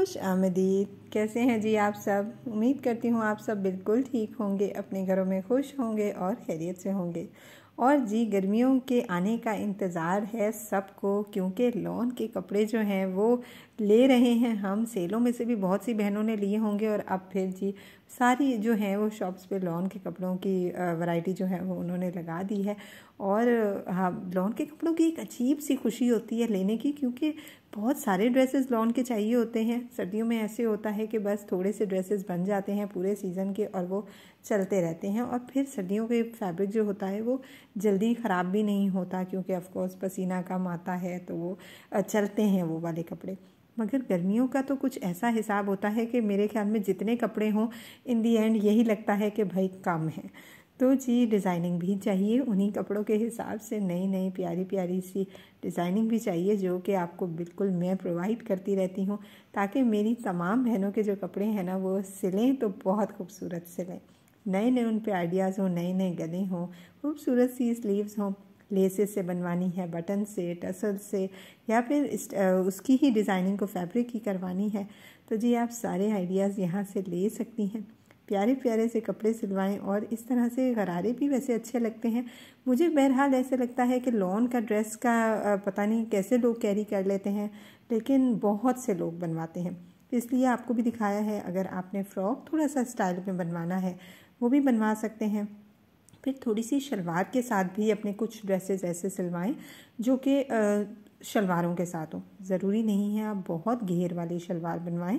खुश आमदीद कैसे हैं जी आप सब उम्मीद करती हूँ आप सब बिल्कुल ठीक होंगे अपने घरों में खुश होंगे और खैरियत से होंगे और जी गर्मियों के आने का इंतज़ार है सबको क्योंकि लॉन के कपड़े जो हैं वो ले रहे हैं हम सेलों में से भी बहुत सी बहनों ने लिए होंगे और अब फिर जी सारी जो हैं वो शॉप्स पे लॉन के कपड़ों की वैरायटी जो है वो उन्होंने लगा दी है और हाँ लॉन के कपड़ों की एक अजीब सी खुशी होती है लेने की क्योंकि बहुत सारे ड्रेसेस लॉन के चाहिए होते हैं सर्दियों में ऐसे होता है कि बस थोड़े से ड्रेसेस बन जाते हैं पूरे सीज़न के और वो चलते रहते हैं और फिर सर्दियों के फैब्रिक जो होता है वो जल्दी ख़राब भी नहीं होता क्योंकि ऑफ़ पसीना कम आता है तो वो चलते हैं वो वाले कपड़े मगर गर्मियों का तो कुछ ऐसा हिसाब होता है कि मेरे ख्याल में जितने कपड़े हों इन दी एंड यही लगता है कि भाई कम है तो जी डिज़ाइनिंग भी चाहिए उन्हीं कपड़ों के हिसाब से नई नई प्यारी प्यारी सी डिज़ाइनिंग भी चाहिए जो कि आपको बिल्कुल मैं प्रोवाइड करती रहती हूँ ताकि मेरी तमाम बहनों के जो कपड़े हैं ना वो सिलें तो बहुत खूबसूरत सिलें नए नए उन पर आइडियाज़ हों नए नए गले हों खूबसूरत सी स्लीव्स हों लेसेस से बनवानी है बटन से टसल से या फिर इस, उसकी ही डिज़ाइनिंग को फैब्रिक की करवानी है तो जी आप सारे आइडियाज़ यहाँ से ले सकती हैं प्यारे प्यारे से कपड़े सिलवाएं और इस तरह से गरारे भी वैसे अच्छे लगते हैं मुझे बहरहाल ऐसे लगता है कि लॉन का ड्रेस का पता नहीं कैसे लोग कैरी कर लेते हैं लेकिन बहुत से लोग बनवाते हैं इसलिए आपको भी दिखाया है अगर आपने फ़्रॉक थोड़ा सा स्टाइल में बनवाना है वो भी बनवा सकते हैं फिर थोड़ी सी शलवार के साथ भी अपने कुछ ड्रेसेस ऐसे सिलवाएं जो कि शलवारों के साथ हो ज़रूरी नहीं है आप बहुत घेर वाली शलवार बनवाएं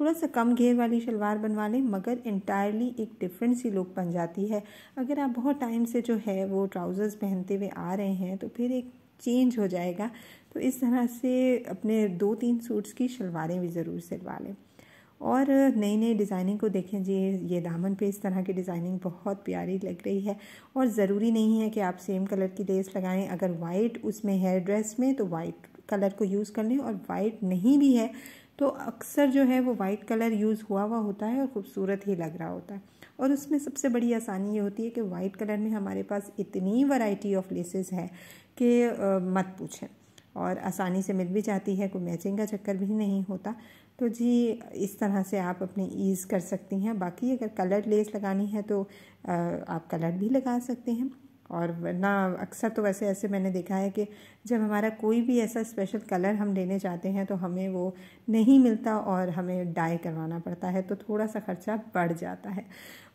थोड़ा सा कम घेर वाली शलवार बनवा लें मगर इंटायरली एक डिफरेंट सी लुक बन जाती है अगर आप बहुत टाइम से जो है वो ट्राउज़र्स पहनते हुए आ रहे हैं तो फिर एक चेंज हो जाएगा तो इस तरह से अपने दो तीन सूट्स की शलवारें भी ज़रूर सिलवा लें और नई नई डिज़ाइनिंग को देखें जी ये दामन पे इस तरह की डिज़ाइनिंग बहुत प्यारी लग रही है और ज़रूरी नहीं है कि आप सेम कलर की लेस लगाएं अगर वाइट उसमें है ड्रेस में तो वाइट कलर को यूज़ कर लें और वाइट नहीं भी है तो अक्सर जो है वो वाइट कलर यूज़ हुआ हुआ होता है और ख़ूबसूरत ही लग रहा होता है और उसमें सबसे बड़ी आसानी ये होती है कि वाइट कलर में हमारे पास इतनी वैरायटी ऑफ लेसेस है कि मत पूछें और आसानी से मिल भी जाती है कोई मैचिंग का चक्कर भी नहीं होता तो जी इस तरह से आप अपने ईज़ कर सकती हैं बाकी अगर कलर लेस लगानी है तो आप कलर भी लगा सकते हैं और वरना अक्सर तो वैसे ऐसे मैंने देखा है कि जब हमारा कोई भी ऐसा स्पेशल कलर हम लेने जाते हैं तो हमें वो नहीं मिलता और हमें डाई करवाना पड़ता है तो थोड़ा सा ख़र्चा बढ़ जाता है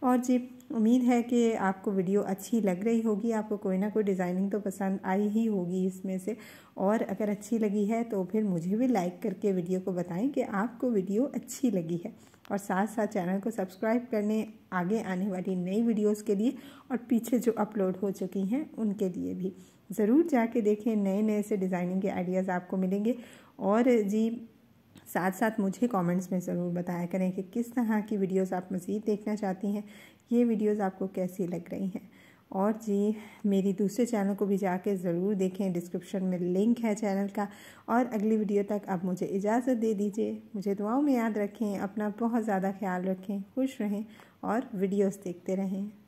और जी उम्मीद है कि आपको वीडियो अच्छी लग रही होगी आपको कोई ना कोई डिज़ाइनिंग तो पसंद आई ही होगी इसमें से और अगर अच्छी लगी है तो फिर मुझे भी लाइक करके वीडियो को बताएं कि आपको वीडियो अच्छी लगी है और साथ साथ चैनल को सब्सक्राइब करने आगे आने वाली नई वीडियोस के लिए और पीछे जो अपलोड हो चुकी हैं उनके लिए भी ज़रूर जाके देखें नए नए से डिज़ाइनिंग के आइडियाज़ आपको मिलेंगे और जी साथ साथ मुझे कमेंट्स में ज़रूर बताया करें कि किस तरह की वीडियोस आप मज़ीद देखना चाहती हैं ये वीडियोस आपको कैसी लग रही हैं और जी मेरी दूसरे चैनल को भी जाके ज़रूर देखें डिस्क्रिप्शन में लिंक है चैनल का और अगली वीडियो तक आप मुझे इजाज़त दे दीजिए मुझे दुआओं में याद रखें अपना बहुत ज़्यादा ख्याल रखें खुश रहें और वीडियोस देखते रहें